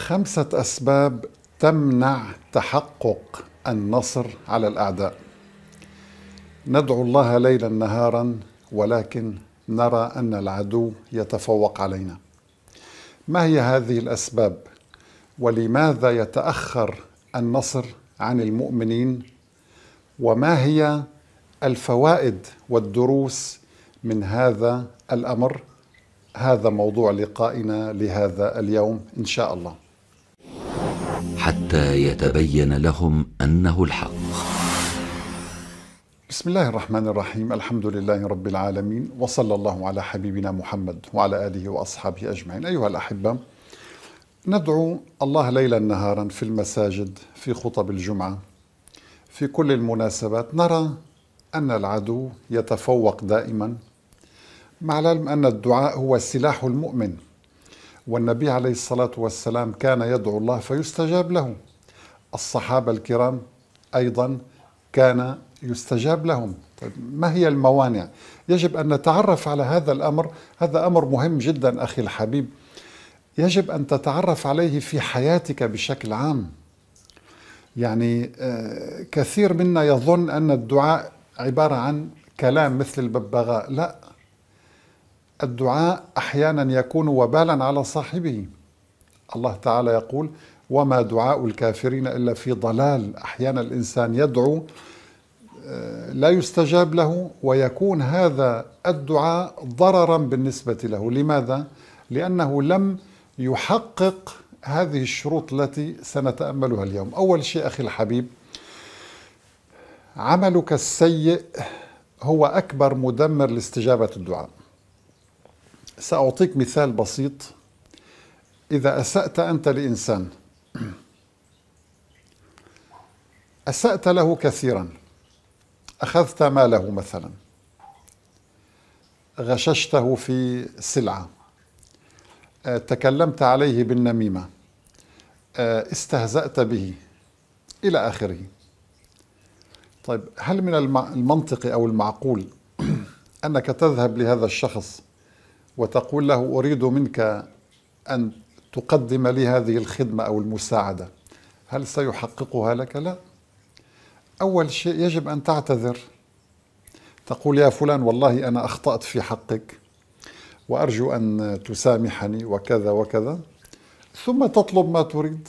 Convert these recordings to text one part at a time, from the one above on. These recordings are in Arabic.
خمسة أسباب تمنع تحقق النصر على الأعداء ندعو الله ليلا نهارا ولكن نرى أن العدو يتفوق علينا ما هي هذه الأسباب ولماذا يتأخر النصر عن المؤمنين وما هي الفوائد والدروس من هذا الأمر هذا موضوع لقائنا لهذا اليوم إن شاء الله حتى يتبين لهم انه الحق بسم الله الرحمن الرحيم الحمد لله رب العالمين وصلى الله على حبيبنا محمد وعلى اله واصحابه اجمعين ايها الاحبه ندعو الله ليلا نهارا في المساجد في خطب الجمعه في كل المناسبات نرى ان العدو يتفوق دائما مع العلم ان الدعاء هو سلاح المؤمن والنبي عليه الصلاة والسلام كان يدعو الله فيستجاب له الصحابة الكرام أيضا كان يستجاب لهم طيب ما هي الموانع يجب أن نتعرف على هذا الأمر هذا أمر مهم جدا أخي الحبيب يجب أن تتعرف عليه في حياتك بشكل عام يعني آه، كثير منا يظن أن الدعاء عبارة عن كلام مثل الببغاء لا الدعاء احيانا يكون وبالا على صاحبه الله تعالى يقول وما دعاء الكافرين الا في ضلال احيانا الانسان يدعو آه، لا يستجاب له ويكون هذا الدعاء ضررا بالنسبه له لماذا لانه لم يحقق هذه الشروط التي سنتاملها اليوم اول شيء اخي الحبيب عملك السيء هو اكبر مدمر لاستجابه الدعاء سأعطيك مثال بسيط إذا أسأت أنت لإنسان أسأت له كثيرا أخذت ماله مثلا غششته في سلعة آه، تكلمت عليه بالنميمة آه، استهزأت به إلى آخره طيب هل من المنطقي أو المعقول أنك تذهب لهذا الشخص وتقول له أريد منك أن تقدم لي هذه الخدمة أو المساعدة هل سيحققها لك؟ لا أول شيء يجب أن تعتذر تقول يا فلان والله أنا أخطأت في حقك وأرجو أن تسامحني وكذا وكذا ثم تطلب ما تريد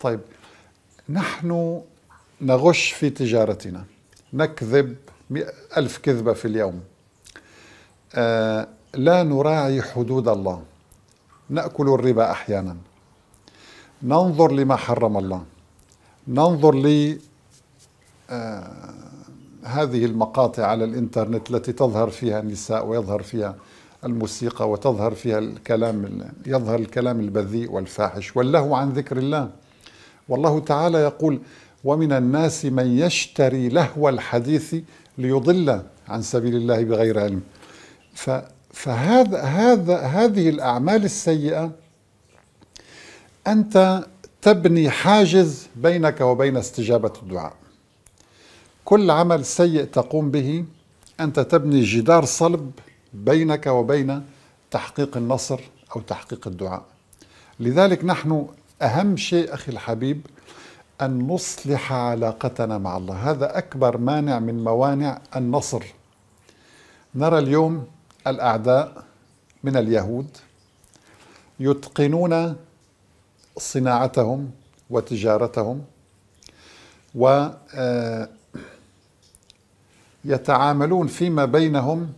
طيب نحن نغش في تجارتنا نكذب ألف كذبة في اليوم آه لا نراعي حدود الله ناكل الربا احيانا ننظر لما حرم الله ننظر ل آه، هذه المقاطع على الانترنت التي تظهر فيها النساء ويظهر فيها الموسيقى وتظهر فيها الكلام يظهر الكلام البذيء والفاحش واللهو عن ذكر الله والله تعالى يقول ومن الناس من يشتري لهو الحديث ليضل عن سبيل الله بغير علم ف فهذا هذا هذه الأعمال السيئة أنت تبني حاجز بينك وبين استجابة الدعاء كل عمل سيء تقوم به أنت تبني جدار صلب بينك وبين تحقيق النصر أو تحقيق الدعاء لذلك نحن أهم شيء أخي الحبيب أن نصلح علاقتنا مع الله هذا أكبر مانع من موانع النصر نرى اليوم الأعداء من اليهود يتقنون صناعتهم وتجارتهم و آه، يتعاملون فيما بينهم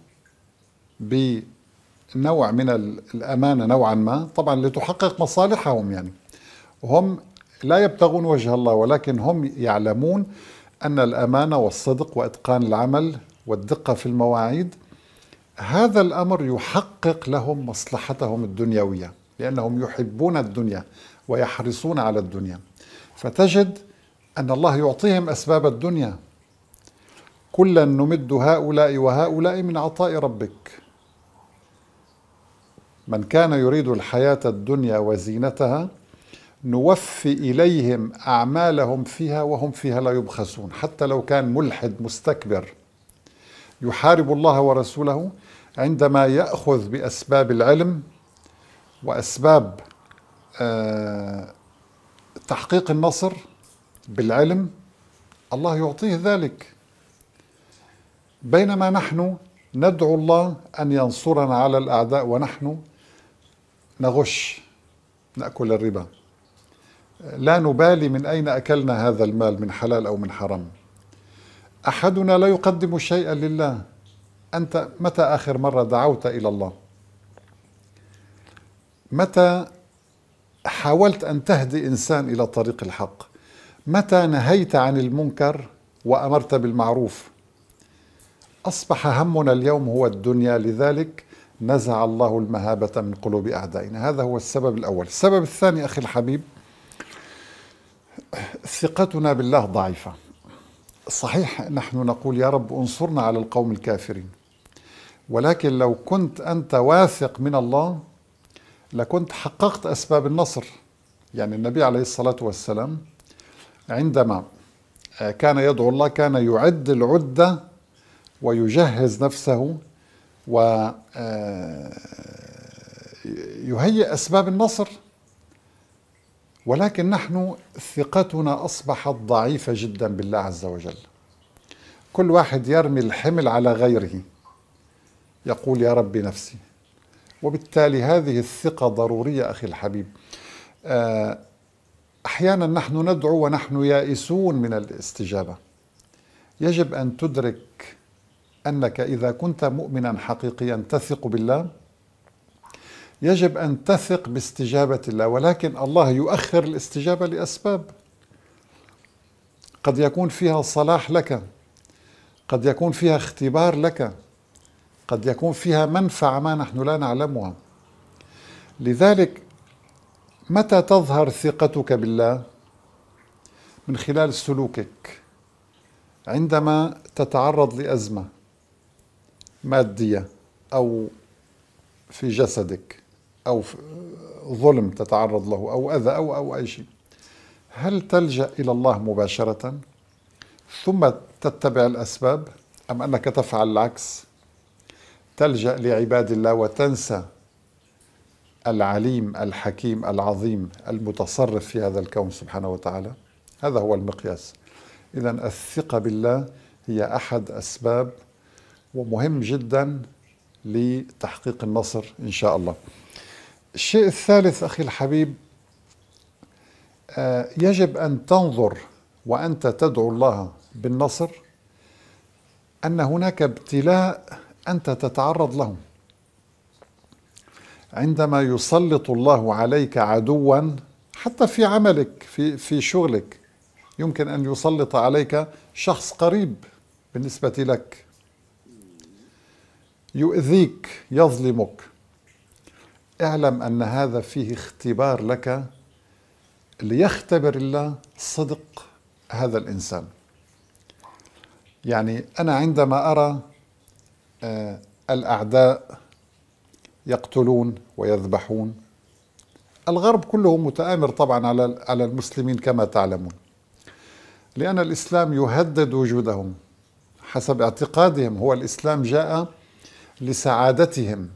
بنوع من الأمانة نوعا ما طبعا لتحقق مصالحهم يعني هم لا يبتغون وجه الله ولكن هم يعلمون أن الأمانة والصدق وإتقان العمل والدقة في المواعيد هذا الامر يحقق لهم مصلحتهم الدنيويه لانهم يحبون الدنيا ويحرصون على الدنيا فتجد ان الله يعطيهم اسباب الدنيا كلا نمد هؤلاء وهؤلاء من عطاء ربك من كان يريد الحياه الدنيا وزينتها نوفي اليهم اعمالهم فيها وهم فيها لا يبخسون حتى لو كان ملحد مستكبر يحارب الله ورسوله عندما ياخذ باسباب العلم واسباب آه، تحقيق النصر بالعلم الله يعطيه ذلك بينما نحن ندعو الله ان ينصرنا على الاعداء ونحن نغش ناكل الربا لا نبالي من اين اكلنا هذا المال من حلال او من حرام أحدنا لا يقدم شيئا لله أنت متى آخر مرة دعوت إلى الله متى حاولت أن تهدي إنسان إلى طريق الحق متى نهيت عن المنكر وأمرت بالمعروف أصبح همنا اليوم هو الدنيا لذلك نزع الله المهابة من قلوب أعدائنا هذا هو السبب الأول السبب الثاني أخي الحبيب ثقتنا بالله ضعيفه صحيح نحن نقول يا رب انصرنا على القوم الكافرين ولكن لو كنت أنت واثق من الله لكنت حققت أسباب النصر يعني النبي عليه الصلاة والسلام عندما آه، كان يدعو الله كان يعد العدة ويجهز نفسه ويهيئ آه، أسباب النصر ولكن نحن ثقتنا أصبحت ضعيفة جدا بالله عز وجل كل واحد يرمي الحمل على غيره يقول يا رب نفسي وبالتالي هذه الثقة ضرورية أخي الحبيب آه، أحيانا نحن ندعو ونحن يائسون من الاستجابة يجب أن تدرك أنك إذا كنت مؤمنا حقيقيا تثق بالله يجب أن تثق باستجابة الله ولكن الله يؤخر الاستجابة لأسباب قد يكون فيها صلاح لك قد يكون فيها اختبار لك قد يكون فيها منفعة ما نحن لا نعلمها لذلك متى تظهر ثقتك بالله من خلال سلوكك عندما تتعرض لأزمة مادية أو في جسدك أو ظلم تتعرض له أو أذى أو أو أي شيء هل تلجأ إلى الله مباشرة ثم تتبع الأسباب أم أنك تفعل العكس تلجأ لعباد الله وتنسى العليم الحكيم العظيم المتصرف في هذا الكون سبحانه وتعالى هذا هو المقياس إذا الثقة بالله هي أحد أسباب ومهم جدا لتحقيق النصر إن شاء الله الشيء الثالث أخي الحبيب آه، يجب أن تنظر وأنت تدعو الله بالنصر أن هناك ابتلاء أنت تتعرض له عندما يسلط الله عليك عدوا حتى في عملك في في شغلك يمكن ان يسلط عليك شخص قريب بالنسبه لك يؤذيك يظلمك اعلم أن هذا فيه اختبار لك ليختبر الله صدق هذا الإنسان يعني أنا عندما أرى آه، الأعداء يقتلون ويذبحون الغرب كله متآمر طبعا على على المسلمين كما تعلمون لأن الإسلام يهدد وجودهم حسب اعتقادهم هو الإسلام جاء لسعادتهم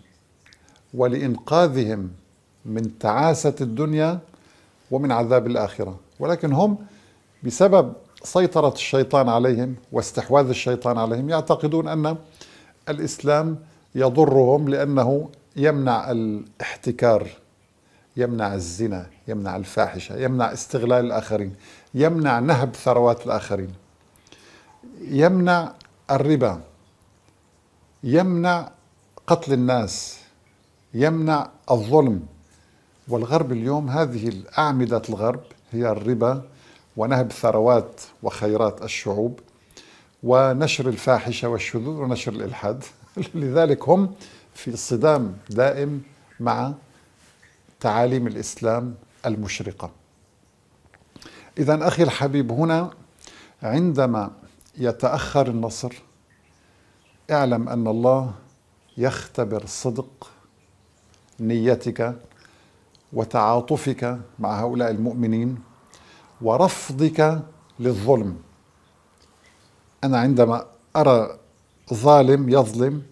ولإنقاذهم من تعاسة الدنيا ومن عذاب الآخرة ولكن هم بسبب سيطرة الشيطان عليهم واستحواذ الشيطان عليهم يعتقدون أن الإسلام يضرهم لأنه يمنع الاحتكار يمنع الزنا يمنع الفاحشة يمنع استغلال الآخرين يمنع نهب ثروات الآخرين يمنع الربا يمنع قتل الناس يمنع الظلم والغرب اليوم هذه أعمدة الغرب هي الربا ونهب ثروات وخيرات الشعوب ونشر الفاحشة والشذوذ ونشر الإلحاد لذلك هم في صدام دائم مع تعاليم الإسلام المشرقة إذا أخي الحبيب هنا عندما يتأخر النصر اعلم أن الله يختبر صدق نيتك وتعاطفك مع هؤلاء المؤمنين ورفضك للظلم انا عندما ارى ظالم يظلم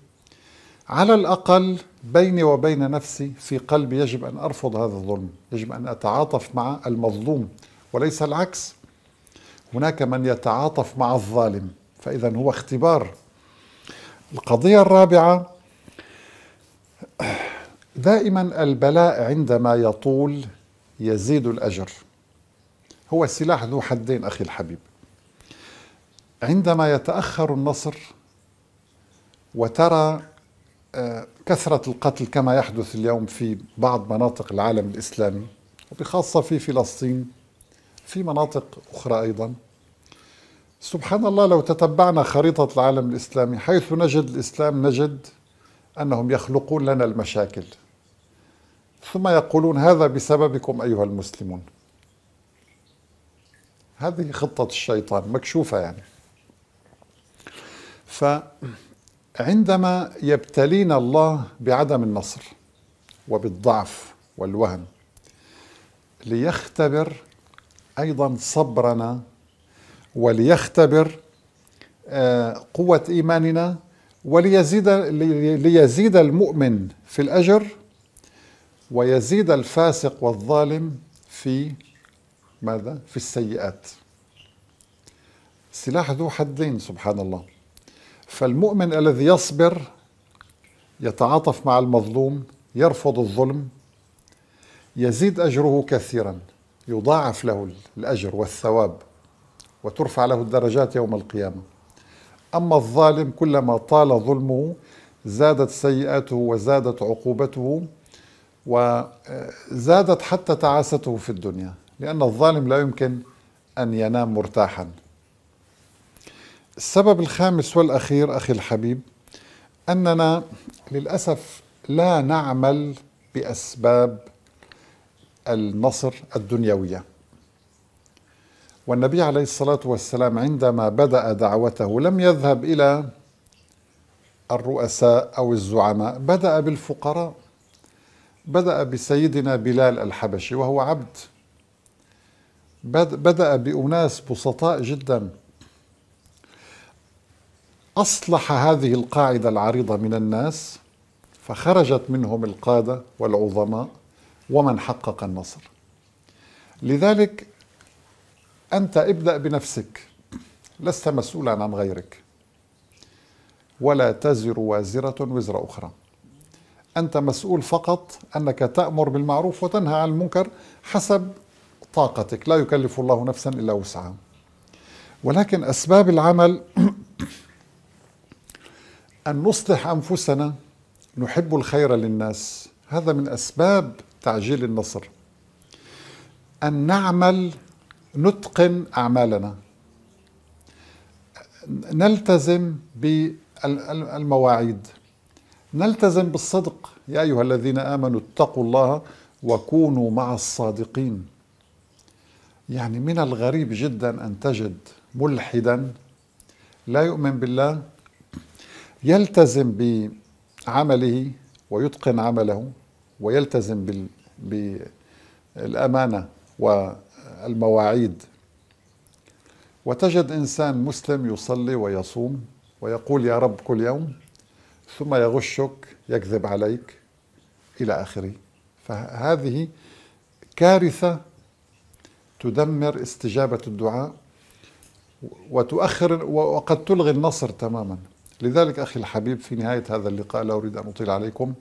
على الاقل بيني وبين نفسي في قلبي يجب ان ارفض هذا الظلم يجب ان اتعاطف مع المظلوم وليس العكس هناك من يتعاطف مع الظالم فاذا هو اختبار القضيه الرابعه دائما البلاء عندما يطول يزيد الأجر هو سلاح ذو حدين أخي الحبيب عندما يتأخر النصر وترى آه، كثرة القتل كما يحدث اليوم في بعض مناطق العالم الإسلامي وبخاصة في فلسطين في مناطق أخرى أيضا سبحان الله لو تتبعنا خريطة العالم الإسلامي حيث نجد الإسلام نجد أنهم يخلقون لنا المشاكل ثم يقولون هذا بسببكم أيها المسلمون هذه خطة الشيطان مكشوفة يعني فعندما يبتلينا الله بعدم النصر وبالضعف والوهن ليختبر أيضا صبرنا وليختبر آه، قوة إيماننا وليزيد ليزيد المؤمن في الأجر ويزيد الفاسق والظالم في ماذا؟ في السيئات سلاح ذو حدين سبحان الله فالمؤمن الذي يصبر يتعاطف مع المظلوم يرفض الظلم يزيد أجره كثيرا يضاعف له الأجر والثواب وترفع له الدرجات يوم القيامة أما الظالم كلما طال ظلمه زادت سيئاته وزادت عقوبته وزادت حتى تعاسته في الدنيا لأن الظالم لا يمكن أن ينام مرتاحا السبب الخامس والأخير أخي الحبيب أننا للأسف لا نعمل بأسباب النصر الدنيوية والنبي عليه الصلاة والسلام عندما بدأ دعوته لم يذهب إلى الرؤساء أو الزعماء بدأ بالفقراء بدأ بسيدنا بلال الحبشي وهو عبد بدأ بأناس بسطاء جدا أصلح هذه القاعدة العريضة من الناس فخرجت منهم القادة والعظماء ومن حقق النصر لذلك أنت ابدأ بنفسك لست مسؤولا عن غيرك ولا تزر وازرة وزر أخرى أنت مسؤول فقط أنك تأمر بالمعروف وتنهى عن المنكر حسب طاقتك لا يكلف الله نفسا إلا وسعها ولكن أسباب العمل أن نصلح أنفسنا نحب الخير للناس هذا من أسباب تعجيل النصر أن نعمل نتقن أعمالنا نلتزم بالمواعيد نلتزم بالصدق يا ايها الذين امنوا اتقوا الله وكونوا مع الصادقين يعني من الغريب جدا ان تجد ملحدا لا يؤمن بالله يلتزم بعمله ويتقن عمله ويلتزم بالامانه والمواعيد وتجد انسان مسلم يصلي ويصوم ويقول يا رب كل يوم ثم يغشك يكذب عليك إلى آخره فهذه كارثة تدمر استجابة الدعاء وتؤخر وقد تلغي النصر تماما لذلك أخي الحبيب في نهاية هذا اللقاء لا أريد أن أطيل عليكم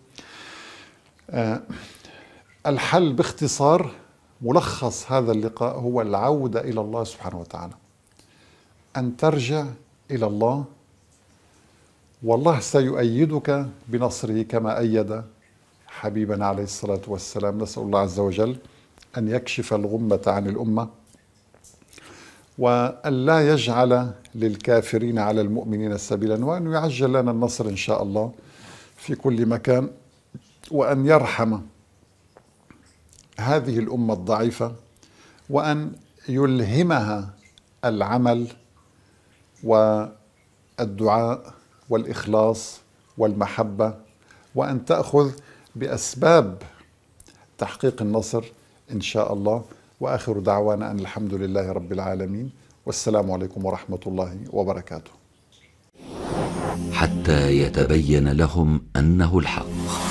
آه، الحل باختصار ملخص هذا اللقاء هو العودة إلى الله سبحانه وتعالى أن ترجع إلى الله والله سيؤيدك بنصره كما أيد حبيبنا عليه الصلاة والسلام نسأل الله عز وجل أن يكشف الغمة عن الأمة وأن لا يجعل للكافرين على المؤمنين سبيلا وأن يعجل لنا النصر إن شاء الله في كل مكان وأن يرحم هذه الأمة الضعيفة وأن يلهمها العمل والدعاء والاخلاص والمحبه وان تاخذ باسباب تحقيق النصر ان شاء الله واخر دعوانا ان الحمد لله رب العالمين والسلام عليكم ورحمه الله وبركاته حتى يتبين لهم انه الحق